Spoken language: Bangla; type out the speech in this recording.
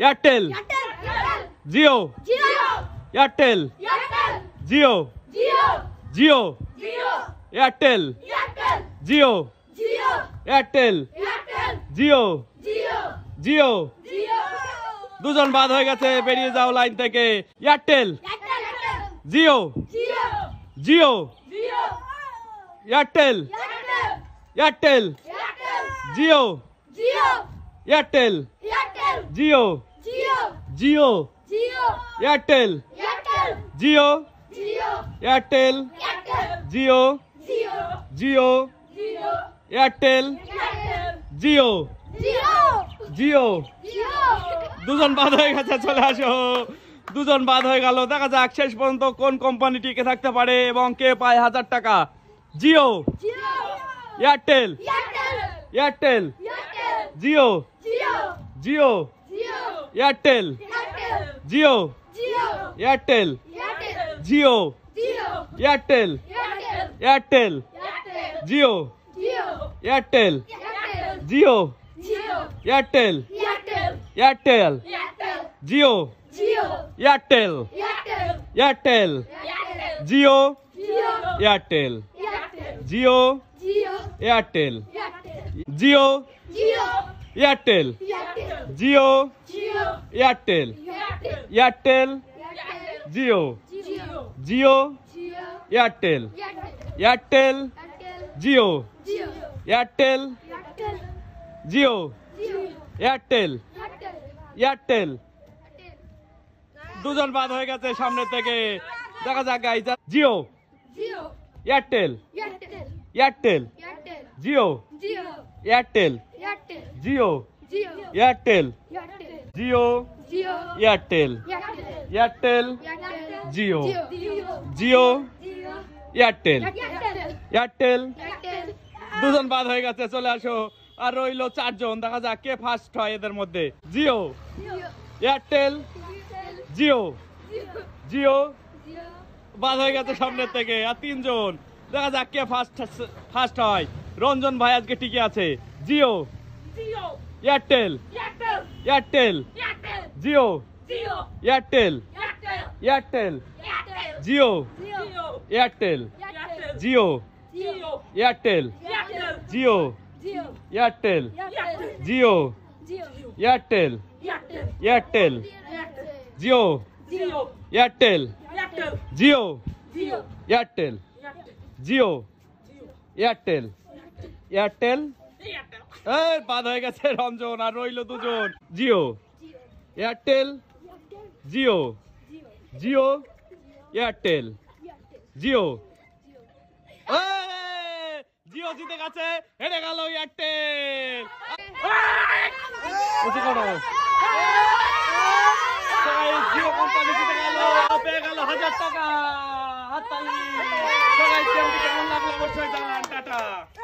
एयरटेल जियो एयरटेल जियो जियो एयरटेल जियो एयरटेल জিও জিও দুজন বাদ হয়ে গেছে বেরিয়ে যাও লাইন থেকে এয়ারটেল জিও জিও এয়ারটেল এয়ারটেল জিও এয়ারটেল জিও জিও এয়ারটেল জিও এয়ারটেল জিও জিও এয়ারটেল জিও জিও দুজন বাদ হয়ে গেছে চলে আসো দুজন বাদ হয়ে গেল দেখা যাক শেষ পর্যন্ত কোন কোম্পানি টিকে থাকতে পারে এবং কে পায় হাজার টাকা জিও এয়ারটেল এয়ারটেল জিও জিও एयरटेल जियो एयरटेल जियो एयरटेल एयरटेल जियो एयरटेल जियो एयरटेल एयरटेल जियो एयरटेल एयरटेल जियो एयरटेल जियो एयरटेल जियो एयरटेल জিও এয়ারটেল এয়ারটেল জিও জিও এয়ারটেল এয়ারটেল জিও এয়ারটেল জিও এয়ারটেল এয়ারটেল দুজন বাদ হয়ে গেছে সামনে থেকে দেখা যাক গাইজ জিও এয়ারটেল এয়ারটেল জিও এয়ারটেল জিও এয়ারটেল জিও এয়ারটেল এয়ারটেল জিও জিও এয়ারটেল এয়ারটেল দুজন বাদ হয়ে গেছে চলে আসো আর রইলো চারজন দেখা যাক কে ফার্স্ট হয় এদের মধ্যে জিও এয়ারটেল জিও জিও বাদ হয়ে গেছে সামনের থেকে আর তিনজন দেখা যাক কে ফার্স্ট ফার্স্ট হয় রঞ্জন ভাই আজকে টিকে আছে জিও एयरटेल एयरटेल जियो एयरटेल एयरटेल जियो एयरटेल जियो एयरटेल जियो एयरटेल जियो एयरटेल एयरटेल जियो एयरटेल जियो एयरटेल जियो एयरटेल एयरटेल এই বাদ হয়ে গেছে রমজন আর রইল দুজন জিও এয়ারটেল জিও জিও এয়ারটেল জিও জিও জিতে গেছে হেরে গেল এয়ারটেল জিও কোম্পানি জিতে গেল পেয়ে গেল হাজার টাকা হাততালি সবাই কেমন লাগলো টাটা